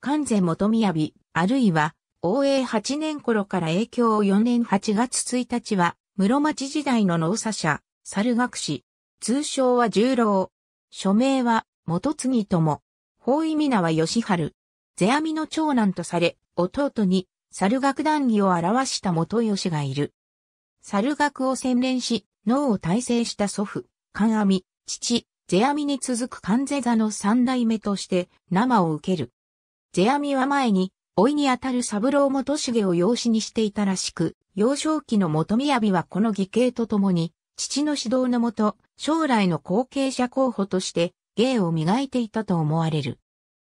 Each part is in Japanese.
関税元宮日、あるいは、応永8年頃から影響を4年8月1日は、室町時代の農作者、猿学士、通称は十郎、署名は元次とも、法意皆は義春、世阿弥の長男とされ、弟に猿学談義を表した元義がいる。猿学を洗練し、脳を大成した祖父、関阿弥、父、世阿弥に続く関世座の三代目として、生を受ける。世阿弥は前に、老いにあたる三郎元重を養子にしていたらしく、幼少期の元宮はこの義兄と共に、父の指導のもと、将来の後継者候補として、芸を磨いていたと思われる。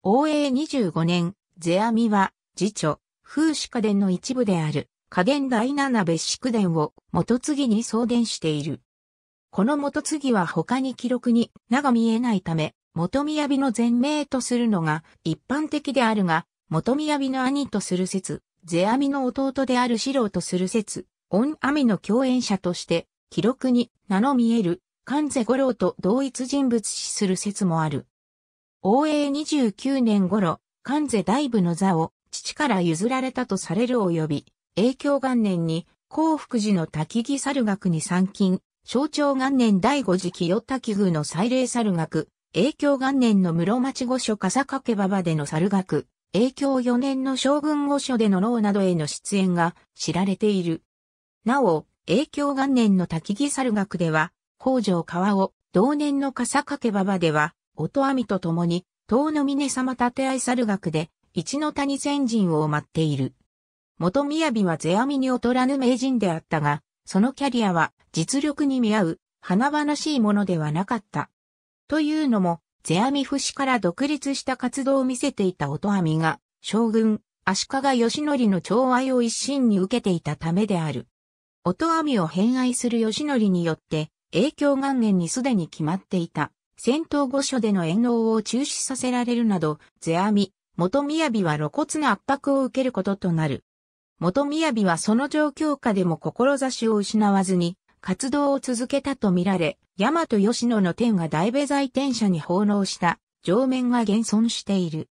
応永25年、世阿弥は、次女、風主家伝の一部である、家伝第七別宿伝を元継に送伝している。この元継は他に記録に名が見えないため、元宮美の前名とするのが一般的であるが、元宮美の兄とする説、世阿弥の弟である四郎とする説、恩阿弥の共演者として、記録に名の見える、関瀬五郎と同一人物視する説もある。応永29年頃、関瀬大部の座を父から譲られたとされる及び、影響元年に、幸福寺の滝木猿学に参勤、象徴元年第五次清滝宮の祭礼猿学、永享元年の室町御所笠掛馬場での猿楽、永享4年の将軍御所での牢などへの出演が知られている。なお、永享元年の滝木猿楽では、北条川を、同年の笠掛馬場では、音網と共に、遠野峰様立合猿楽で、一の谷先人を待っている。元宮は世阿弥に劣らぬ名人であったが、そのキャリアは実力に見合う、華々しいものではなかった。というのも、世阿弥節から独立した活動を見せていた音阿弥が、将軍、足利義則の寵愛を一身に受けていたためである。音阿弥を偏愛する義則によって、影響元年にすでに決まっていた、戦闘御所での遠納を中止させられるなど、世阿弥、元宮は露骨な圧迫を受けることとなる。元宮はその状況下でも志を失わずに、活動を続けたとみられ、大和吉野の天が大部財天社に奉納した上面が現存している。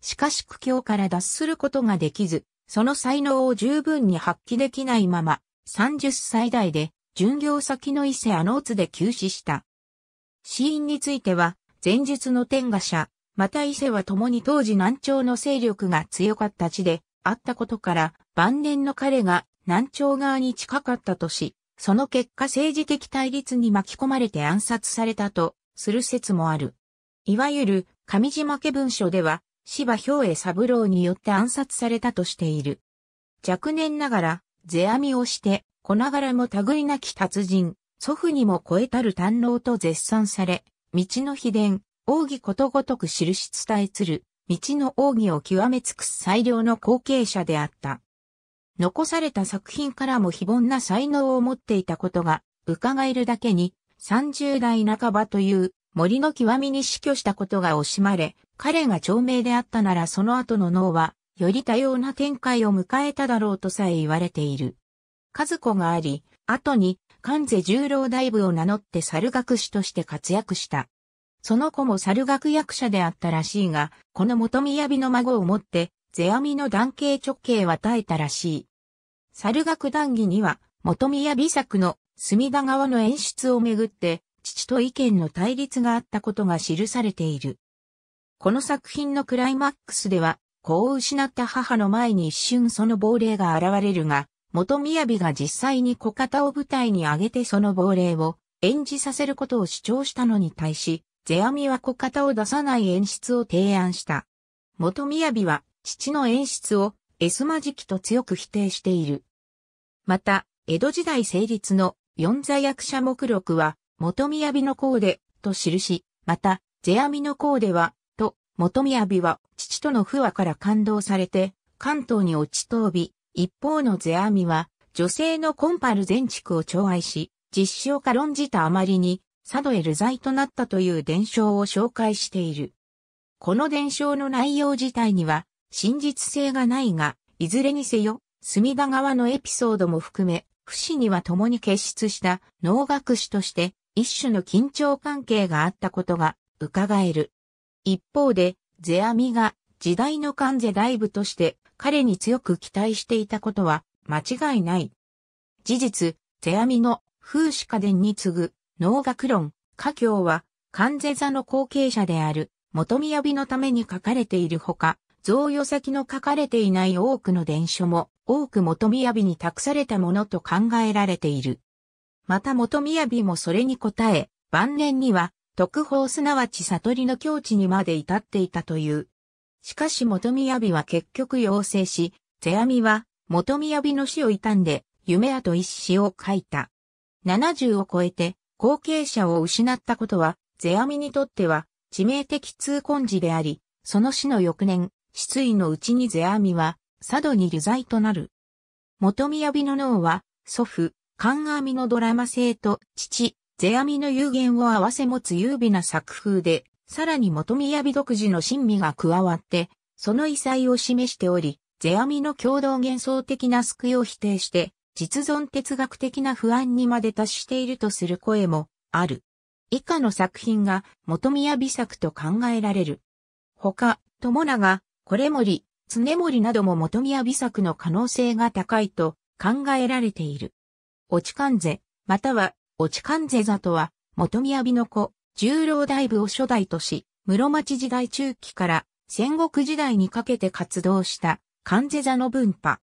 しかし苦境から脱することができず、その才能を十分に発揮できないまま、30歳代で巡業先の伊勢アノーツで休止した。死因については、前述の天下社、また伊勢は共に当時南朝の勢力が強かった地であったことから、晩年の彼が南朝側に近かったとし、その結果政治的対立に巻き込まれて暗殺されたとする説もある。いわゆる上島家文書では芝兵衛三郎によって暗殺されたとしている。若年ながら、世阿弥をして、子ながらも類なき達人、祖父にも超えたる胆老と絶賛され、道の秘伝、奥義ことごとく記し伝えつる、道の奥義を極め尽くす最良の後継者であった。残された作品からも非凡な才能を持っていたことが、伺えるだけに、30代半ばという森の極みに死去したことが惜しまれ、彼が長命であったならその後の脳は、より多様な展開を迎えただろうとさえ言われている。数子があり、後に、関世十郎大部を名乗って猿学士として活躍した。その子も猿学役者であったらしいが、この元雅の孫をもって、世阿弥の断形直径は耐えたらしい。猿楽談義には、元宮美作の隅田川の演出をめぐって、父と意見の対立があったことが記されている。この作品のクライマックスでは、子を失った母の前に一瞬その亡霊が現れるが、元宮美が実際に小方を舞台に上げてその亡霊を演じさせることを主張したのに対し、世阿弥は小方を出さない演出を提案した。元宮美は父の演出をエスマ時期と強く否定している。また、江戸時代成立の四座役者目録は、元宮美のコでと記し、また、世阿弥のコでは、と、元宮美は父との不和から感動されて、関東に落ち飛び、一方の世阿弥は、女性のコンパル全地区を寵愛し、実証化論じたあまりに、佐渡へ流罪となったという伝承を紹介している。この伝承の内容自体には、真実性がないが、いずれにせよ、隅田川のエピソードも含め、不死には共に結出した能楽師として一種の緊張関係があったことが伺える。一方で、世阿弥が時代の関世大部として彼に強く期待していたことは間違いない。事実、世阿弥の風刺家伝に次ぐ能楽論、家教は関世座の後継者である元宮美のために書かれているほか、贈与先の書かれていない多くの伝書も、多く元美に託されたものと考えられている。また元美もそれに応え、晩年には、特報すなわち悟りの境地にまで至っていたという。しかし元美は結局要請し、世阿弥は元美の死を悼んで、夢あと一詩を書いた。70を超えて、後継者を失ったことは、世阿弥にとっては、致命的痛恨事であり、その死の翌年、失意のうちに世阿弥は、佐渡に流罪となる。元宮美の脳は、祖父、観阿弥のドラマ性と、父、世阿弥の有限を合わせ持つ優美な作風で、さらに元宮美独自の神味が加わって、その異彩を示しており、世阿弥の共同幻想的な救いを否定して、実存哲学的な不安にまで達しているとする声もある。以下の作品が元宮美作と考えられる。他、友永、これ森、常森なども元宮美作の可能性が高いと考えられている。落ち関税、または落ち関税座とは、元宮美の子、十郎大部を初代とし、室町時代中期から戦国時代にかけて活動した関税座の分派。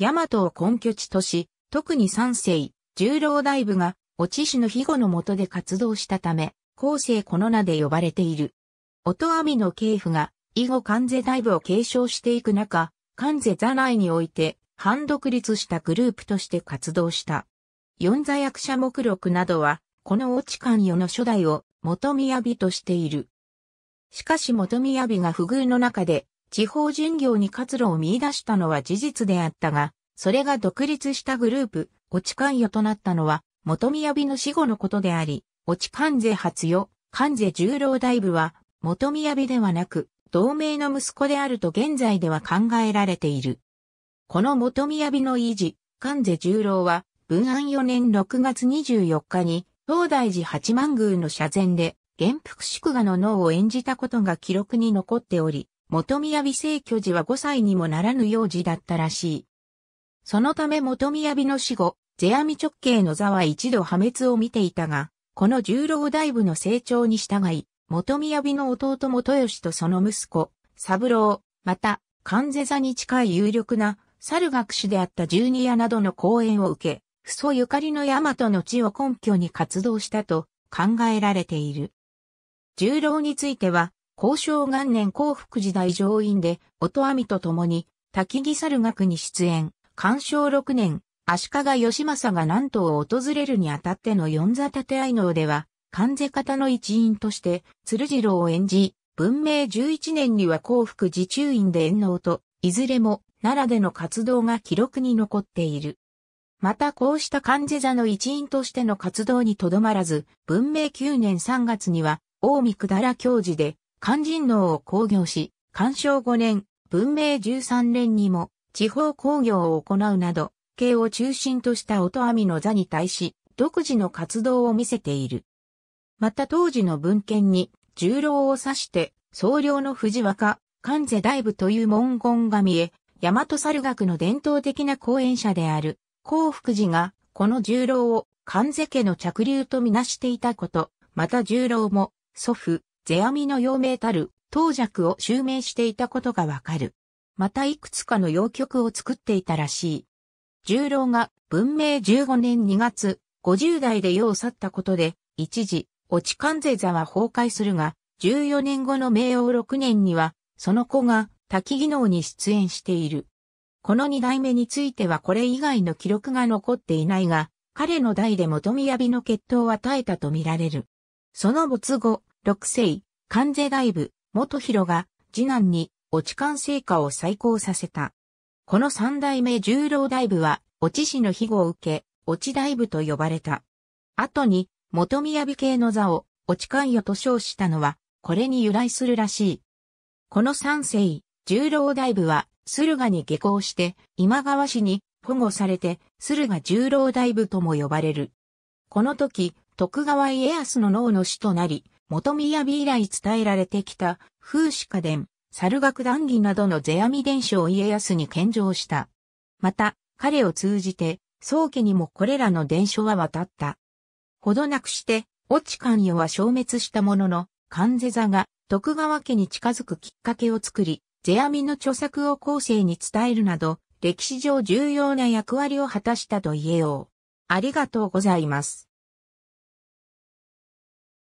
大和を根拠地とし、特に三世、十郎大部が、落ちしの庇護の下で活動したため、後世この名で呼ばれている。音網の系譜が以後関税大部を継承していく中、関税座内において、反独立したグループとして活動した。四座役者目録などは、この落ち関与の初代を元宮美としている。しかし元宮美が不遇の中で、地方巡業に活路を見出したのは事実であったが、それが独立したグループ、落ち関与となったのは、元宮美の死後のことであり、落ち関税発与、関税十郎大部は、元宮美ではなく、同盟の息子であると現在では考えられている。この元宮の維持、関世十郎は、文安4年6月24日に、東大寺八幡宮の社前で、元福祝賀の脳を演じたことが記録に残っており、元宮聖居寺は5歳にもならぬ幼児だったらしい。そのため元宮の死後、世阿弥直系の座は一度破滅を見ていたが、この十郎大部の成長に従い、元宮美の弟元吉とその息子、三郎、また、関世座に近い有力な、猿学士であった十二夜などの講演を受け、不祖ゆかりの大和の地を根拠に活動したと考えられている。十郎については、交渉元年幸福時代上院で、音網と共に、滝木猿学に出演、鑑賞六年、足利義政が南東を訪れるにあたっての四座立愛能では、関税方の一員として、鶴次郎を演じ、文明11年には幸福寺中院で演能と、いずれも奈良での活動が記録に残っている。またこうした関税座の一員としての活動にとどまらず、文明9年3月には、大見だら教授で、肝心能を興行し、鑑賞5年、文明13年にも、地方工業を行うなど、系を中心とした音網の座に対し、独自の活動を見せている。また当時の文献に、重郎を指して、僧侶の藤若、関世大部という文言が見え、大和猿学の伝統的な講演者である、幸福寺が、この重郎を関世家の着流とみなしていたこと、また重郎も、祖父、世阿弥の陽明たる、当弱を襲名していたことがわかる。またいくつかの洋曲を作っていたらしい。重郎が文明15年2月、50代で世を去ったことで、一時、落ち関税座は崩壊するが、14年後の明王6年には、その子が滝技能に出演している。この二代目についてはこれ以外の記録が残っていないが、彼の代で元宮の血統は与えたとみられる。その没後、六世、関税大部、元広が、次男に、落ち関成果を再興させた。この三代目十郎大部は、落ち氏の庇護を受け、落ち大部と呼ばれた。後に、元宮美系の座を、落官与と称したのは、これに由来するらしい。この三世、十郎大部は、駿河に下校して、今川氏に保護されて、駿河十郎大部とも呼ばれる。この時、徳川家康の脳の死となり、元宮美以来伝えられてきた、風刺家伝、猿楽談義などの世阿弥伝承を家康に献上した。また、彼を通じて、宗家にもこれらの伝承は渡った。ほどなくして、越智関与は消滅したものの、関税座が徳川家に近づくきっかけを作り、世阿弥の著作を後世に伝えるなど、歴史上重要な役割を果たしたと言えよう。ありがとうございます。